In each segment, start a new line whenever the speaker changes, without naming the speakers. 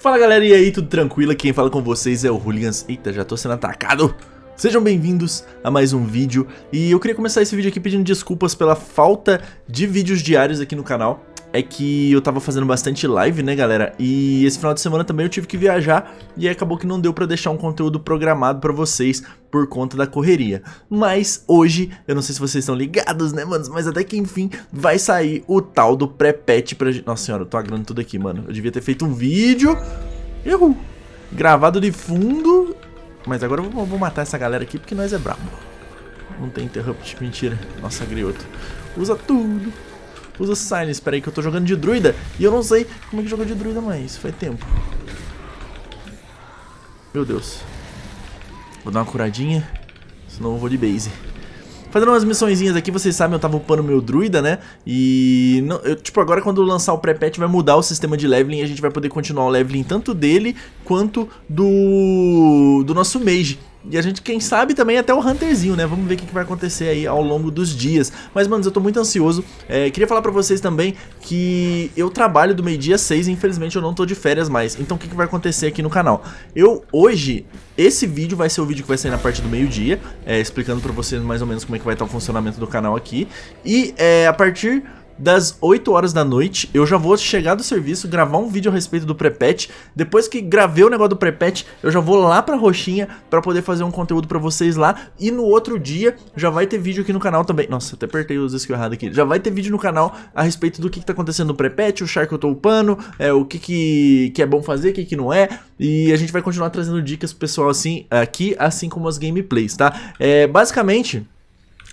Fala galera, e aí, tudo tranquilo? Quem fala com vocês é o Hooligans. Eita, já tô sendo atacado! Sejam bem-vindos a mais um vídeo e eu queria começar esse vídeo aqui pedindo desculpas pela falta de vídeos diários aqui no canal é que eu tava fazendo bastante live, né, galera? E esse final de semana também eu tive que viajar e acabou que não deu para deixar um conteúdo programado para vocês por conta da correria. Mas hoje, eu não sei se vocês estão ligados, né, mano? mas até que enfim vai sair o tal do pré-patch pra gente. Nossa senhora, eu tô agrando tudo aqui, mano. Eu devia ter feito um vídeo. Erro. Gravado de fundo. Mas agora eu vou, vou matar essa galera aqui porque nós é brabo. Não tem interrupt, mentira. Nossa, grioto. Usa tudo. Usa Silence, peraí que eu tô jogando de druida e eu não sei como é que joga de druida mais, faz tempo. Meu Deus. Vou dar uma curadinha, senão eu vou de base. Fazendo umas missõezinhas aqui, vocês sabem, eu tava upando meu druida, né? E, não, eu, tipo, agora quando lançar o pré-patch vai mudar o sistema de leveling e a gente vai poder continuar o leveling tanto dele quanto do, do nosso mage. E a gente, quem sabe, também até o Hunterzinho, né? Vamos ver o que, vai acontecer aí ao longo dos dias. Mas, mano, eu tô muito ansioso. É, queria falar pra vocês também que eu trabalho do meio-dia 6 e, infelizmente, eu não tô de férias mais. Então, o que, que vai acontecer aqui no canal? Eu, hoje, esse vídeo vai ser o vídeo que vai sair na parte do meio-dia, é, explicando pra vocês mais ou menos como é que vai estar o funcionamento do canal aqui. E, é, a partir das 8 horas da noite. Eu já vou chegar do serviço, gravar um vídeo a respeito do pré-patch. Depois que gravei o negócio do pré-patch, eu já vou lá pra Roxinha pra poder fazer um conteúdo pra vocês lá. E no outro dia já vai ter vídeo aqui no canal também. Nossa, até apertei os skill errado aqui. Já vai ter vídeo no canal a respeito do que, que tá acontecendo no pré-patch, o char que eu tô upando, é, o que, que, que é bom fazer, o que, que não é. E a gente vai continuar trazendo dicas pro pessoal assim aqui, assim como as gameplays, tá? É, basicamente...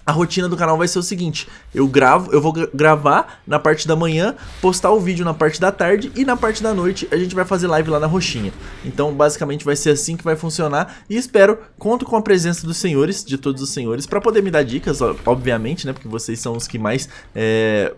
A rotina do canal vai ser o seguinte: eu gravo, eu vou gravar na parte da manhã, postar o vídeo na parte da tarde e na parte da noite a gente vai fazer live lá na Roxinha. Então, basicamente vai ser assim que vai funcionar e espero conto com a presença dos senhores, de todos os senhores, para poder me dar dicas, obviamente, né? Porque vocês são os que mais é,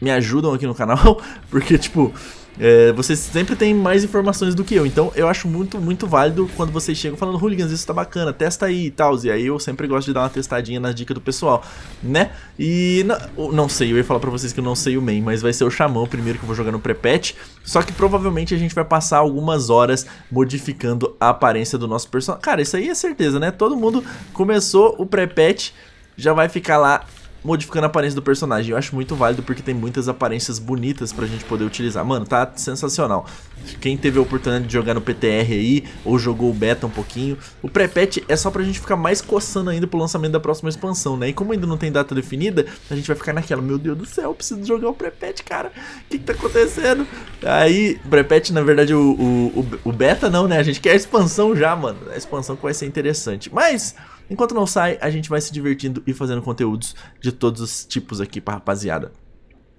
me ajudam aqui no canal, porque tipo é, você sempre tem mais informações do que eu. Então eu acho muito, muito válido quando vocês chegam falando, Hooligans, isso tá bacana, testa aí e tal. E aí eu sempre gosto de dar uma testadinha nas dicas do pessoal, né? E não, não sei, eu ia falar pra vocês que eu não sei o main, mas vai ser o Xamã primeiro que eu vou jogar no prepatch. patch Só que provavelmente a gente vai passar algumas horas modificando a aparência do nosso personagem. Cara, isso aí é certeza, né? Todo mundo começou o prepatch. patch já vai ficar lá modificando a aparência do personagem. Eu acho muito válido porque tem muitas aparências bonitas pra gente poder utilizar. Mano, tá sensacional. Quem teve a oportunidade de jogar no PTR aí, ou jogou o beta um pouquinho, o pré-patch é só pra gente ficar mais coçando ainda pro lançamento da próxima expansão, né? E como ainda não tem data definida, a gente vai ficar naquela, meu Deus do céu, preciso jogar o pré-patch, cara, o que que tá acontecendo? Aí, pré-patch, na verdade, o, o, o, o beta não, né? A gente quer a expansão já, mano, a expansão que vai ser interessante. Mas... Enquanto não sai, a gente vai se divertindo e fazendo conteúdos de todos os tipos aqui pra rapaziada.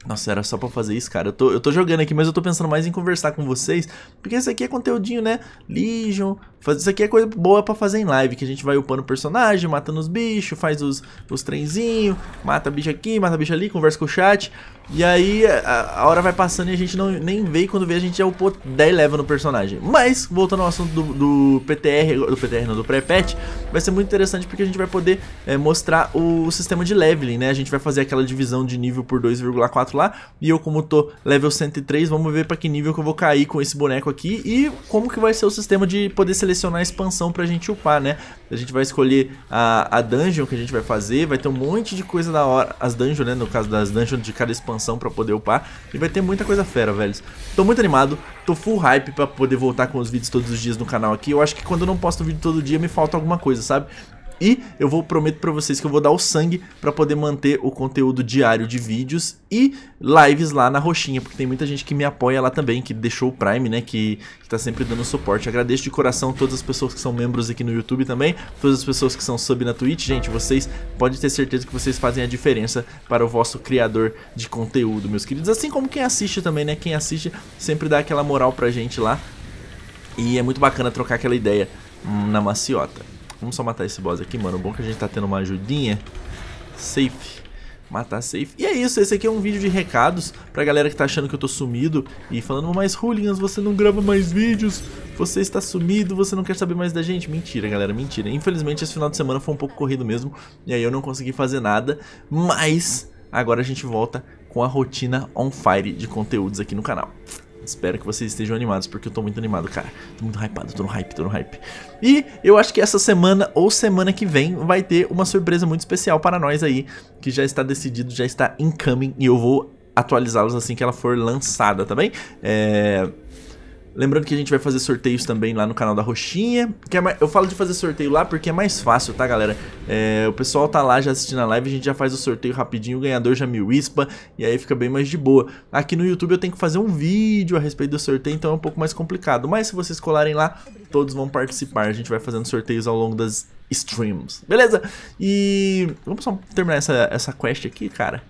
Nossa, era só pra fazer isso, cara. Eu tô, eu tô jogando aqui, mas eu tô pensando mais em conversar com vocês. Porque isso aqui é conteúdinho, né? Legion. Faz, isso aqui é coisa boa pra fazer em live. Que a gente vai upando o personagem, matando os bichos, faz os, os trenzinhos, mata bicho aqui, mata bicho ali, conversa com o chat. E aí a, a, hora vai passando e a gente não, nem vê, quando vê a gente já upou 10 level no personagem. Mas, voltando ao assunto do, do PTR, do PTR não, do pré-patch, vai ser muito interessante porque a gente vai poder é, mostrar o, o, sistema de leveling, né? A gente vai fazer aquela divisão de nível por 2,4 lá, e eu como tô level 103, vamos ver pra que nível que eu vou cair com esse boneco aqui, e como que vai ser o sistema de poder selecionar a expansão pra gente upar, né? A gente vai escolher a, a dungeon que a gente vai fazer, vai ter um monte de coisa da hora. As dungeons, né? No caso das dungeons de cada expansão pra poder upar. E vai ter muita coisa fera, velhos. Tô muito animado, tô full hype pra poder voltar com os vídeos todos os dias no canal aqui. Eu acho que quando eu não posto vídeo todo dia, me falta alguma coisa, sabe? E eu vou prometo para vocês que eu vou dar o sangue para poder manter o conteúdo diário de vídeos e lives lá na roxinha, porque tem muita gente que me apoia lá também, que deixou o Prime, né, que, que tá sempre dando suporte. Agradeço de coração todas as pessoas que são membros aqui no YouTube também, todas as pessoas que são sub na Twitch, gente, vocês podem ter certeza que vocês fazem a diferença para o vosso criador de conteúdo, meus queridos. Assim como quem assiste também, né, quem assiste sempre dá aquela moral pra gente lá. E é muito bacana trocar aquela ideia hum, na maciota. Vamos só matar esse boss aqui, mano. O bom é que a gente tá tendo uma ajudinha. Safe. Matar safe. E é isso, esse aqui é um vídeo de recados pra galera que tá achando que eu tô sumido e falando, mas Rulinhas, você não grava mais vídeos, você está sumido, você não quer saber mais da gente. Mentira, galera, mentira. Infelizmente esse final de semana foi um pouco corrido mesmo e aí eu não consegui fazer nada, mas agora a gente volta com a rotina on fire de conteúdos aqui no canal. Espero que vocês estejam animados, porque eu tô muito animado, cara. Tô muito hypado, tô no hype, tô no hype. E eu acho que essa semana ou semana que vem vai ter uma surpresa muito especial para nós aí, que já está decidido, já está incoming, e eu vou atualizá-los assim que ela for lançada, tá bem? É Lembrando que a gente vai fazer sorteios também lá no canal da Roxinha. Que é mais... Eu falo de fazer sorteio lá porque é mais fácil, tá, galera? É, o pessoal tá lá já assistindo a live, a gente já faz o sorteio rapidinho, o ganhador já me wispa, e aí fica bem mais de boa. Aqui no YouTube eu tenho que fazer um vídeo a respeito do sorteio, então é um pouco mais complicado. Mas se vocês colarem lá, todos vão participar. A gente vai fazendo sorteios ao longo das streams, beleza? E vamos só terminar essa, essa quest aqui, cara.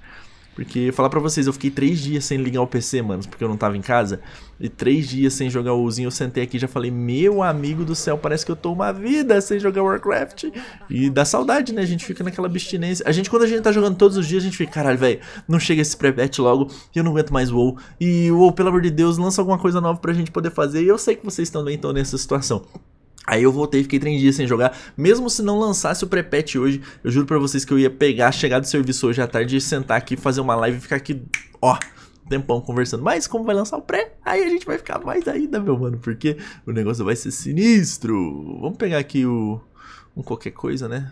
Porque, falar pra vocês, eu fiquei três dias sem ligar o PC, mano, porque eu não tava em casa. E três dias sem jogar o Uzinho, eu sentei aqui e já falei, meu amigo do céu, parece que eu tô uma vida sem jogar Warcraft. E dá saudade, né? A gente fica naquela abstinência. A gente, quando a gente tá jogando todos os dias, a gente fica, caralho, velho, não chega esse pré logo, eu não aguento mais WoW. E WoW, pelo amor de Deus, lança alguma coisa nova pra gente poder fazer. E eu sei que vocês também estão nessa situação. Aí eu voltei e fiquei três dias sem jogar. Mesmo se não lançasse o pré-patch hoje, eu juro pra vocês que eu ia pegar, chegar do serviço hoje à tarde e sentar aqui, fazer uma live e ficar aqui, ó, tempão conversando. Mas como vai lançar o pré, aí a gente vai ficar mais ainda, meu mano, porque o negócio vai ser sinistro. Vamos pegar aqui o... um qualquer coisa, né?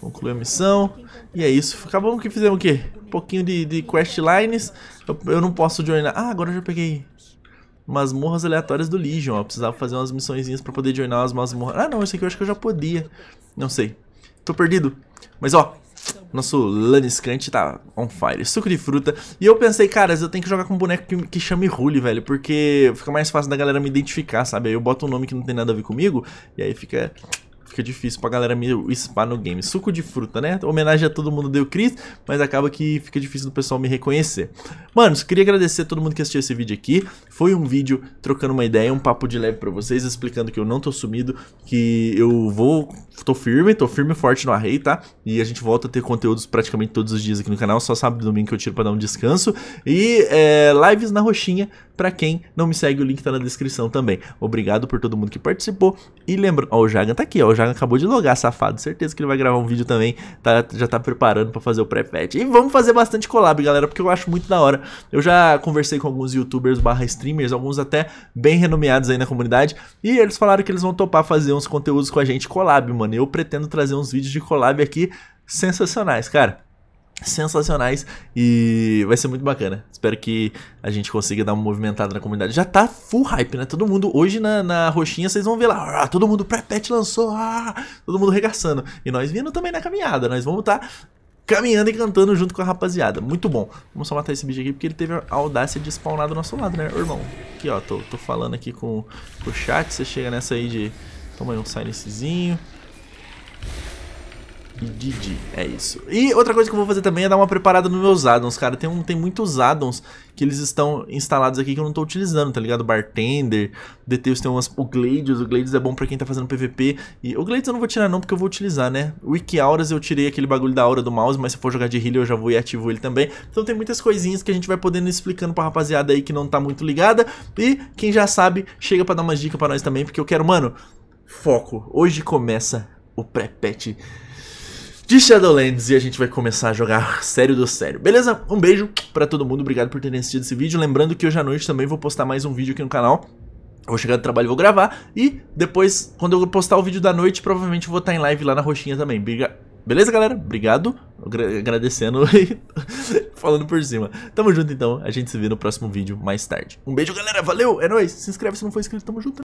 Conclui a missão. E é isso. Acabamos que fizemos o quê? Um pouquinho de, de questlines. Eu, eu não posso joinar. Ah, agora eu já peguei masmorras aleatórias do Legion, ó. Eu precisava fazer umas missõezinhas pra poder joinar as masmorras. Ah, não, isso aqui eu acho que eu já podia. Não sei. Tô perdido. Mas, ó, nosso Laniscante tá on fire. Suco de fruta. E eu pensei, caras, eu tenho que jogar com um boneco que, que chame Rully, velho. Porque fica mais fácil da galera me identificar, sabe? Aí eu boto um nome que não tem nada a ver comigo. E aí fica fica difícil pra galera me spar no game. Suco de fruta, né? Homenagem a todo mundo deu Chris, mas acaba que fica difícil do pessoal me reconhecer. Manos, queria agradecer a todo mundo que assistiu esse vídeo aqui. Foi um vídeo trocando uma ideia, um papo de leve pra vocês, explicando que eu não tô sumido, que eu vou... Tô firme, tô firme e forte no Array, tá? E a gente volta a ter conteúdos praticamente todos os dias aqui no canal, só sábado e domingo que eu tiro pra dar um descanso. E é, lives na roxinha pra quem não me segue, o link tá na descrição também. Obrigado por todo mundo que participou. E lembrando... Ó, o Jagan tá aqui, ó, o Jagan já acabou de logar, safado. Certeza que ele vai gravar um vídeo também. Tá, já tá preparando para fazer o pré-patch. E vamos fazer bastante collab, galera, porque eu acho muito da hora. Eu já conversei com alguns youtubers barra streamers, alguns até bem renomeados aí na comunidade. E eles falaram que eles vão topar fazer uns conteúdos com a gente collab, mano. E eu pretendo trazer uns vídeos de collab aqui sensacionais, cara sensacionais e vai ser muito bacana. Espero que a gente consiga dar uma movimentada na comunidade. Já tá full hype, né? Todo mundo, hoje na, na roxinha, vocês vão ver lá, ah, todo mundo pré-pet lançou, ah, todo mundo regaçando. E nós vindo também na caminhada, nós vamos estar tá caminhando e cantando junto com a rapaziada. Muito bom. Vamos só matar esse bicho aqui, porque ele teve a audácia de spawnar do nosso lado, né, irmão? Aqui, ó, tô, tô falando aqui com, com o chat, você chega nessa aí de... Toma aí um silencezinho e Didi. É isso. E outra coisa que eu vou fazer também é dar uma preparada nos meus addons, cara. Tem, um, tem muitos addons que eles estão instalados aqui que eu não tô utilizando, tá ligado? Bartender, Deteus tem umas... O Glades, o Glades é bom pra quem tá fazendo PVP. E o Glades eu não vou tirar não, porque eu vou utilizar, né? Wiki Auras eu tirei aquele bagulho da aura do mouse, mas se for jogar de healer eu já vou e ativo ele também. Então tem muitas coisinhas que a gente vai podendo explicando pra rapaziada aí que não tá muito ligada. E quem já sabe, chega pra dar umas dicas pra nós também, porque eu quero, mano... Foco. Hoje começa o pré-patch de Shadowlands e a gente vai começar a jogar sério do sério, beleza? Um beijo pra todo mundo, obrigado por terem assistido esse vídeo, lembrando que hoje à noite também vou postar mais um vídeo aqui no canal, Vou chegar do trabalho e vou gravar. E depois, quando eu postar o vídeo da noite, provavelmente vou estar em live lá na roxinha também. Beleza, galera? Obrigado. Agradecendo e falando por cima. Tamo junto, então. A gente se vê no próximo vídeo mais tarde. Um beijo, galera. Valeu. É nóis. Se inscreve se não for inscrito. Tamo junto.